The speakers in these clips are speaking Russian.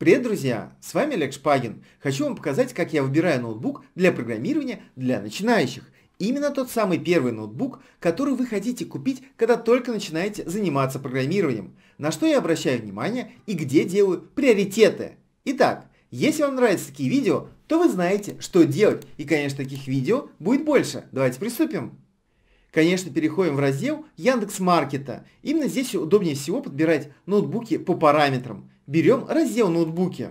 Привет, друзья! С вами Олег Шпагин. Хочу вам показать, как я выбираю ноутбук для программирования для начинающих. Именно тот самый первый ноутбук, который вы хотите купить, когда только начинаете заниматься программированием. На что я обращаю внимание и где делаю приоритеты. Итак, если вам нравятся такие видео, то вы знаете, что делать. И, конечно, таких видео будет больше. Давайте приступим. Конечно, переходим в раздел Яндекс Маркета. Именно здесь удобнее всего подбирать ноутбуки по параметрам. Берем раздел ноутбуки.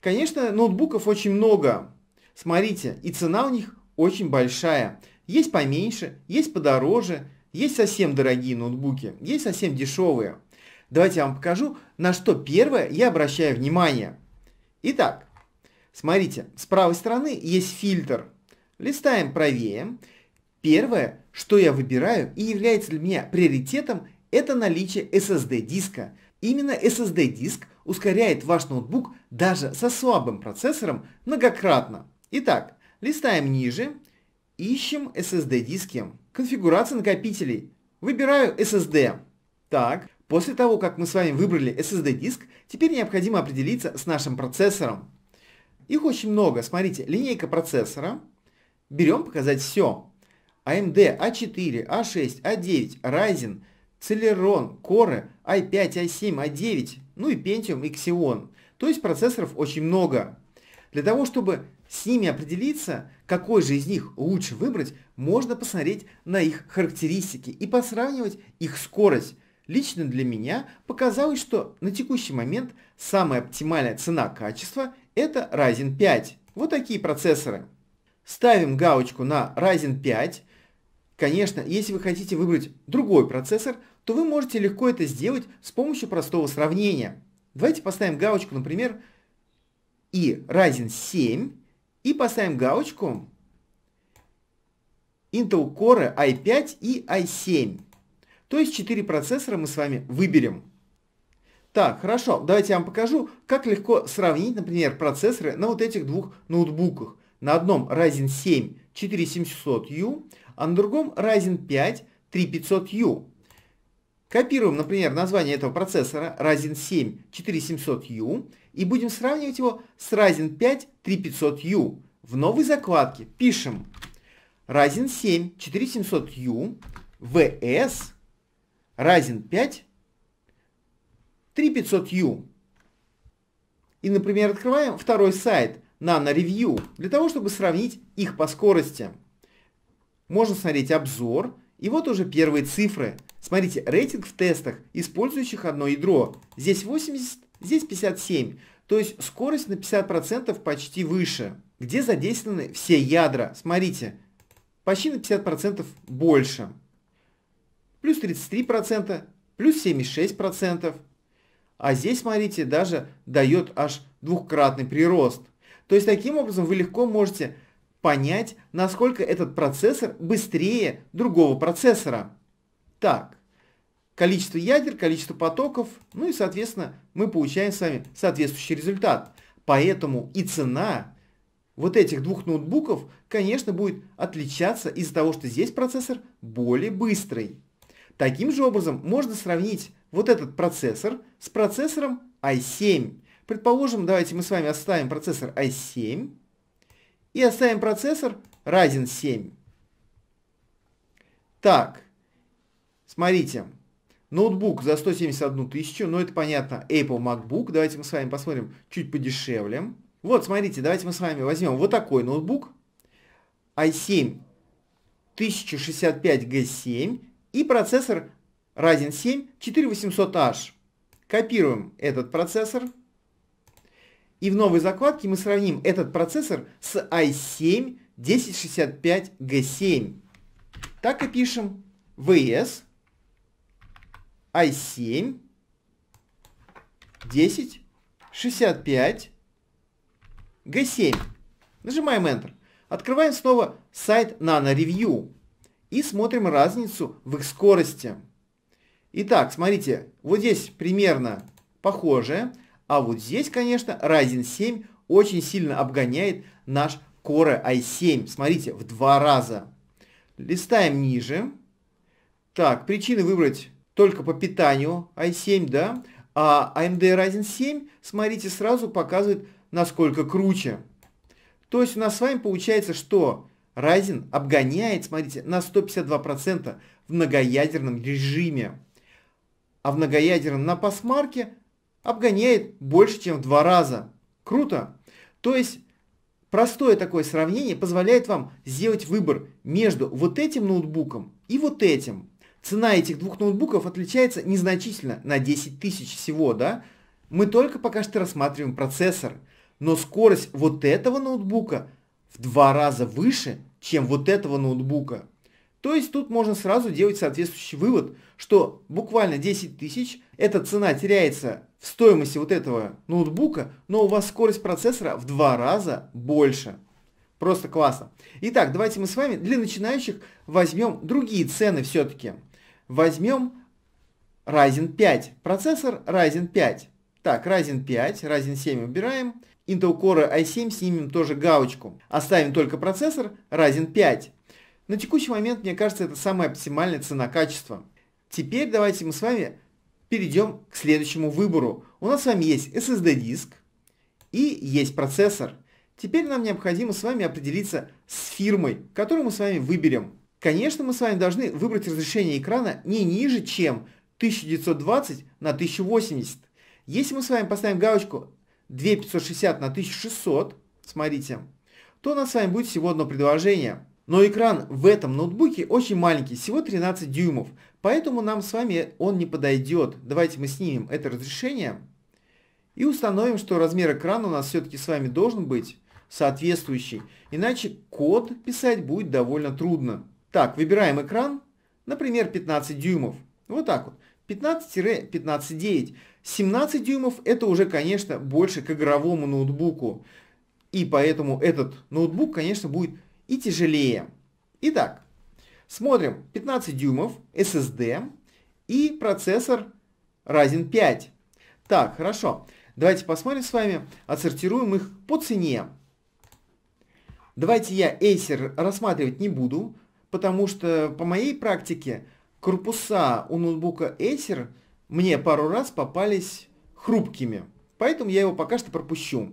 Конечно, ноутбуков очень много. Смотрите, и цена у них очень большая. Есть поменьше, есть подороже, есть совсем дорогие ноутбуки, есть совсем дешевые. Давайте я вам покажу, на что первое я обращаю внимание. Итак, смотрите, с правой стороны есть фильтр. Листаем правее. Первое, что я выбираю и является для меня приоритетом, это наличие SSD диска. Именно SSD диск ускоряет ваш ноутбук даже со слабым процессором многократно. Итак, листаем ниже, ищем SSD-диски. Конфигурация накопителей. Выбираю SSD. Так, после того, как мы с вами выбрали SSD-диск, теперь необходимо определиться с нашим процессором. Их очень много. Смотрите, линейка процессора. Берем показать все. AMD A4, A6, A9, Ryzen, Celeron, Core, i5, i7, i9, ну и Pentium и Xeon. То есть процессоров очень много. Для того, чтобы с ними определиться, какой же из них лучше выбрать, можно посмотреть на их характеристики и посравнивать их скорость. Лично для меня показалось, что на текущий момент самая оптимальная цена-качество – это Ryzen 5. Вот такие процессоры. Ставим галочку на Ryzen 5. Конечно, если вы хотите выбрать другой процессор – то вы можете легко это сделать с помощью простого сравнения. Давайте поставим галочку, например, и Ryzen 7, и поставим галочку Intel Core i5 и i7. То есть 4 процессора мы с вами выберем. Так, хорошо, давайте я вам покажу, как легко сравнить, например, процессоры на вот этих двух ноутбуках. На одном Ryzen 7 4700U, а на другом Ryzen 5 3500U. Копируем, например, название этого процессора Ryzen 7 4700U и будем сравнивать его с Ryzen 5 3500U. В новой закладке пишем Ryzen 7 4700U VS Ryzen 5 3500U. И, например, открываем второй сайт Nano Review для того, чтобы сравнить их по скорости. Можно смотреть обзор, и вот уже первые цифры – Смотрите, рейтинг в тестах, использующих одно ядро. Здесь 80, здесь 57. То есть скорость на 50% почти выше, где задействованы все ядра. Смотрите, почти на 50% больше. Плюс 33%, плюс 76%. А здесь, смотрите, даже дает аж двухкратный прирост. То есть таким образом вы легко можете понять, насколько этот процессор быстрее другого процессора. Так, количество ядер, количество потоков, ну и, соответственно, мы получаем с вами соответствующий результат. Поэтому и цена вот этих двух ноутбуков, конечно, будет отличаться из-за того, что здесь процессор более быстрый. Таким же образом можно сравнить вот этот процессор с процессором i7. Предположим, давайте мы с вами оставим процессор i7 и оставим процессор Ryzen 7. Так, смотрите, Ноутбук за 171 тысячу, но ну, это понятно, Apple MacBook. Давайте мы с вами посмотрим чуть подешевле. Вот, смотрите, давайте мы с вами возьмем вот такой ноутбук. i7 1065G7 и процессор Ryzen 7 4800H. Копируем этот процессор. И в новой закладке мы сравним этот процессор с i7 1065G7. Так и пишем VS i7, 10, 65, g7. Нажимаем Enter. Открываем снова сайт Nano Review и смотрим разницу в их скорости. Итак, смотрите, вот здесь примерно похожее, а вот здесь, конечно, Ryzen 7 очень сильно обгоняет наш Core i7. Смотрите, в два раза. Листаем ниже. Так, причины выбрать только по питанию i7, да, а AMD Ryzen 7, смотрите, сразу показывает, насколько круче. То есть у нас с вами получается, что Ryzen обгоняет, смотрите, на 152% в многоядерном режиме. А в многоядерном на пасмарке обгоняет больше, чем в два раза. Круто! То есть простое такое сравнение позволяет вам сделать выбор между вот этим ноутбуком и вот этим. Цена этих двух ноутбуков отличается незначительно на 10 тысяч всего, да? Мы только пока что рассматриваем процессор, но скорость вот этого ноутбука в два раза выше, чем вот этого ноутбука. То есть тут можно сразу делать соответствующий вывод, что буквально 10 тысяч, эта цена теряется в стоимости вот этого ноутбука, но у вас скорость процессора в два раза больше. Просто классно. Итак, давайте мы с вами для начинающих возьмем другие цены все-таки возьмем Ryzen 5, процессор Ryzen 5. Так, Ryzen 5, Ryzen 7 убираем. Intel Core i7 снимем тоже галочку. Оставим только процессор Ryzen 5. На текущий момент, мне кажется, это самая оптимальная цена-качество. Теперь давайте мы с вами перейдем к следующему выбору. У нас с вами есть SSD-диск и есть процессор. Теперь нам необходимо с вами определиться с фирмой, которую мы с вами выберем. Конечно, мы с вами должны выбрать разрешение экрана не ниже, чем 1920 на 1080. Если мы с вами поставим галочку 2560 на 1600, смотрите, то у нас с вами будет всего одно предложение. Но экран в этом ноутбуке очень маленький, всего 13 дюймов, поэтому нам с вами он не подойдет. Давайте мы снимем это разрешение и установим, что размер экрана у нас все-таки с вами должен быть соответствующий, иначе код писать будет довольно трудно. Так, выбираем экран, например, 15 дюймов. Вот так вот. 15-15,9. 17 дюймов это уже, конечно, больше к игровому ноутбуку. И поэтому этот ноутбук, конечно, будет и тяжелее. Итак, смотрим 15 дюймов, SSD и процессор Ryzen 5. Так, хорошо. Давайте посмотрим с вами, отсортируем их по цене. Давайте я Acer рассматривать не буду, потому что по моей практике корпуса у ноутбука Acer мне пару раз попались хрупкими, поэтому я его пока что пропущу.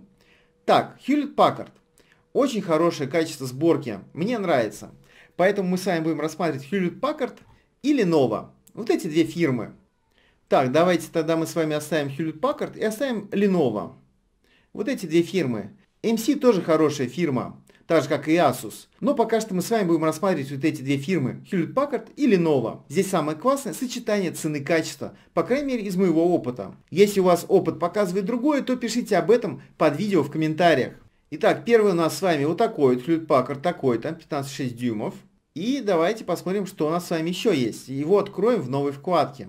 Так, Hewlett Packard. Очень хорошее качество сборки, мне нравится. Поэтому мы с вами будем рассматривать Hewlett Packard и Lenovo. Вот эти две фирмы. Так, давайте тогда мы с вами оставим Hewlett Packard и оставим Lenovo. Вот эти две фирмы. MC тоже хорошая фирма так же как и Asus. Но пока что мы с вами будем рассматривать вот эти две фирмы, Hewlett Packard и Lenovo. Здесь самое классное сочетание цены и качества, по крайней мере из моего опыта. Если у вас опыт показывает другое, то пишите об этом под видео в комментариях. Итак, первый у нас с вами вот такой вот Hewlett Packard, такой там 15,6 дюймов. И давайте посмотрим, что у нас с вами еще есть. Его откроем в новой вкладке.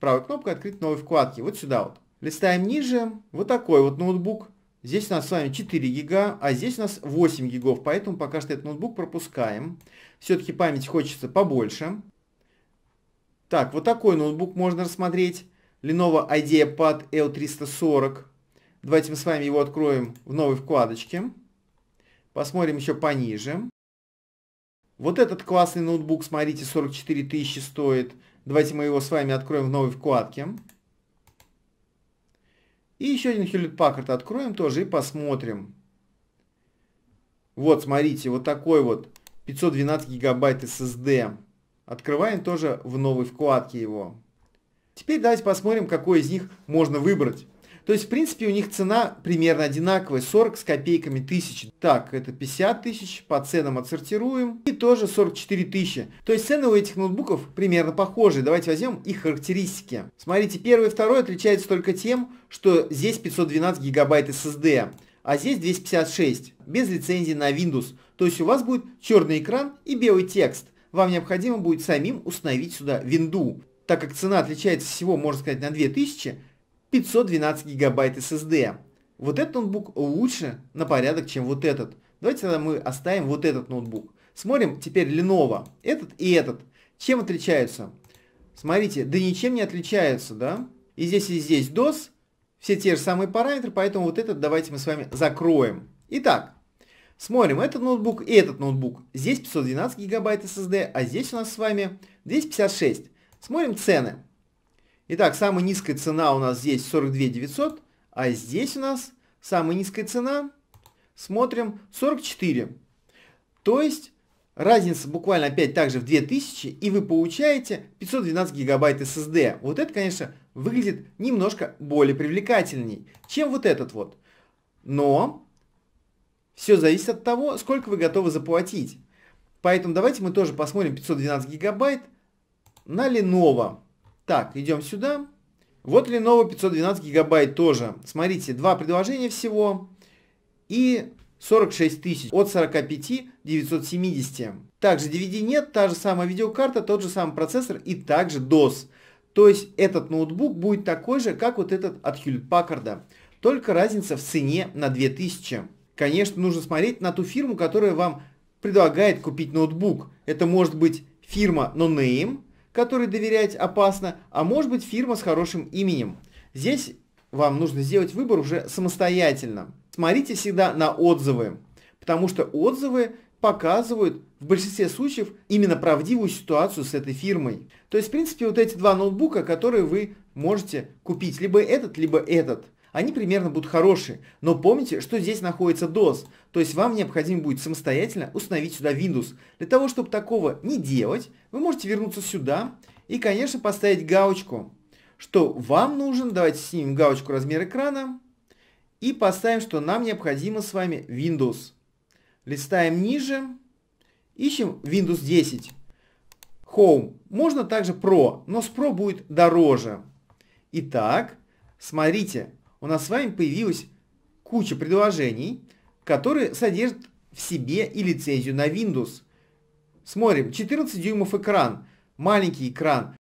Правой кнопкой открыть новой вкладки, вот сюда вот. Листаем ниже, вот такой вот ноутбук, Здесь у нас с вами 4 гига, а здесь у нас 8 гигов, поэтому пока что этот ноутбук пропускаем. Все-таки память хочется побольше. Так, вот такой ноутбук можно рассмотреть. Lenovo IdeaPad L340. Давайте мы с вами его откроем в новой вкладочке. Посмотрим еще пониже. Вот этот классный ноутбук, смотрите, 44 тысячи стоит. Давайте мы его с вами откроем в новой вкладке. И еще один Хьюлит Паккарт откроем тоже и посмотрим. Вот, смотрите, вот такой вот 512 гигабайт SSD. Открываем тоже в новой вкладке его. Теперь давайте посмотрим, какой из них можно выбрать. То есть, в принципе, у них цена примерно одинаковая, 40 с копейками тысяч. Так, это 50 тысяч, по ценам отсортируем. И тоже 44 тысячи. То есть, цены у этих ноутбуков примерно похожие. Давайте возьмем их характеристики. Смотрите, первый и второй отличаются только тем, что здесь 512 гигабайт SSD, а здесь 256, без лицензии на Windows. То есть у вас будет черный экран и белый текст. Вам необходимо будет самим установить сюда Windows, Так как цена отличается всего, можно сказать, на 2000, 512 гигабайт SSD. Вот этот ноутбук лучше на порядок, чем вот этот. Давайте тогда мы оставим вот этот ноутбук. Смотрим теперь Lenovo. Этот и этот. Чем отличаются? Смотрите, да ничем не отличаются, да? И здесь, и здесь DOS. Все те же самые параметры, поэтому вот этот давайте мы с вами закроем. Итак, смотрим этот ноутбук и этот ноутбук. Здесь 512 гигабайт SSD, а здесь у нас с вами 256. Смотрим цены. Итак, самая низкая цена у нас здесь 42 900, а здесь у нас самая низкая цена, смотрим, 44. То есть разница буквально опять также в 2000, и вы получаете 512 гигабайт SSD. Вот это, конечно, выглядит немножко более привлекательней, чем вот этот вот. Но все зависит от того, сколько вы готовы заплатить. Поэтому давайте мы тоже посмотрим 512 гигабайт на Lenovo. Так, идем сюда. Вот Lenovo 512 гигабайт тоже. Смотрите, два предложения всего. И 46 тысяч от 45 970. Также DVD нет, та же самая видеокарта, тот же самый процессор и также DOS. То есть этот ноутбук будет такой же, как вот этот от Hewlett Packard. Только разница в цене на 2000. Конечно, нужно смотреть на ту фирму, которая вам предлагает купить ноутбук. Это может быть фирма NoName, которой доверять опасно, а может быть фирма с хорошим именем. Здесь вам нужно сделать выбор уже самостоятельно. Смотрите всегда на отзывы, потому что отзывы показывают в большинстве случаев именно правдивую ситуацию с этой фирмой. То есть, в принципе, вот эти два ноутбука, которые вы можете купить, либо этот, либо этот они примерно будут хорошие. Но помните, что здесь находится DOS, то есть вам необходимо будет самостоятельно установить сюда Windows. Для того, чтобы такого не делать, вы можете вернуться сюда и, конечно, поставить галочку, что вам нужен, давайте снимем галочку размер экрана и поставим, что нам необходимо с вами Windows. Листаем ниже, ищем Windows 10. Home. Можно также Pro, но с Pro будет дороже. Итак, смотрите, у нас с вами появилась куча предложений, которые содержат в себе и лицензию на Windows. Смотрим, 14 дюймов экран, маленький экран.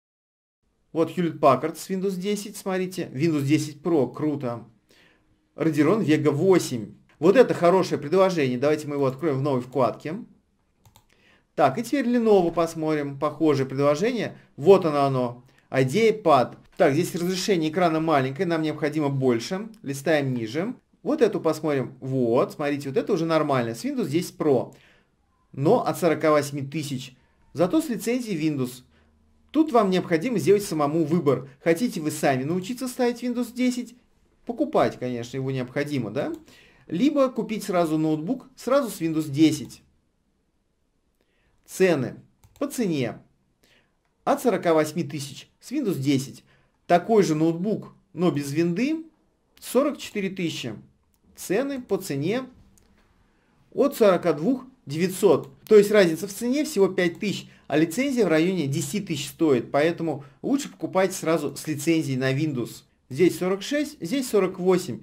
Вот Hewlett Packard с Windows 10, смотрите, Windows 10 Pro, круто. Radeon Vega 8. Вот это хорошее предложение, давайте мы его откроем в новой вкладке. Так, и теперь Lenovo посмотрим, похожее предложение. Вот оно оно, IdeaPad. Так, здесь разрешение экрана маленькое, нам необходимо больше. Листаем ниже. Вот эту посмотрим. Вот, смотрите, вот это уже нормально. С Windows 10 Pro. Но от 48 тысяч. Зато с лицензией Windows. Тут вам необходимо сделать самому выбор. Хотите вы сами научиться ставить Windows 10? Покупать, конечно, его необходимо, да? Либо купить сразу ноутбук, сразу с Windows 10. Цены. По цене. От 48 тысяч с Windows 10 такой же ноутбук, но без винды, 44 тысячи. Цены по цене от 42 900. То есть разница в цене всего 5 тысяч, а лицензия в районе 10 тысяч стоит. Поэтому лучше покупать сразу с лицензией на Windows. Здесь 46, здесь 48.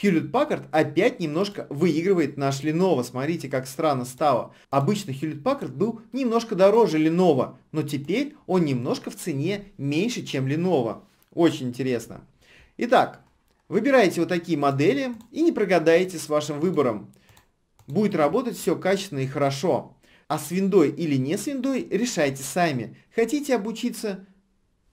Hewlett Packard опять немножко выигрывает наш Lenovo. Смотрите, как странно стало. Обычно Hewlett Packard был немножко дороже Lenovo, но теперь он немножко в цене меньше, чем Lenovo. Очень интересно. Итак, выбирайте вот такие модели и не прогадаете с вашим выбором. Будет работать все качественно и хорошо. А с виндой или не с виндой решайте сами. Хотите обучиться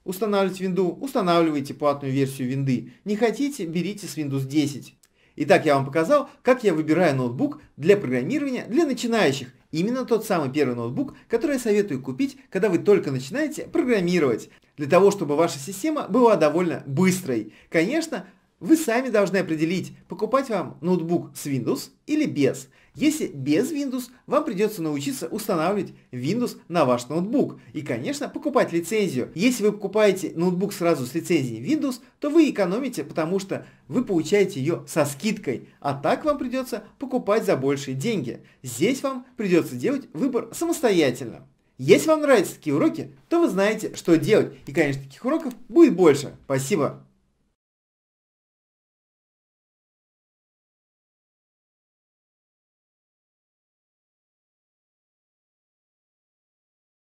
устанавливать винду, устанавливайте платную версию винды. Не хотите, берите с Windows 10. Итак, я вам показал, как я выбираю ноутбук для программирования для начинающих Именно тот самый первый ноутбук, который я советую купить, когда вы только начинаете программировать, для того, чтобы ваша система была довольно быстрой. Конечно, вы сами должны определить, покупать вам ноутбук с Windows или без. Если без Windows, вам придется научиться устанавливать Windows на ваш ноутбук. И, конечно, покупать лицензию. Если вы покупаете ноутбук сразу с лицензией Windows, то вы экономите, потому что вы получаете ее со скидкой. А так вам придется покупать за большие деньги. Здесь вам придется делать выбор самостоятельно. Если вам нравятся такие уроки, то вы знаете, что делать. И, конечно, таких уроков будет больше. Спасибо.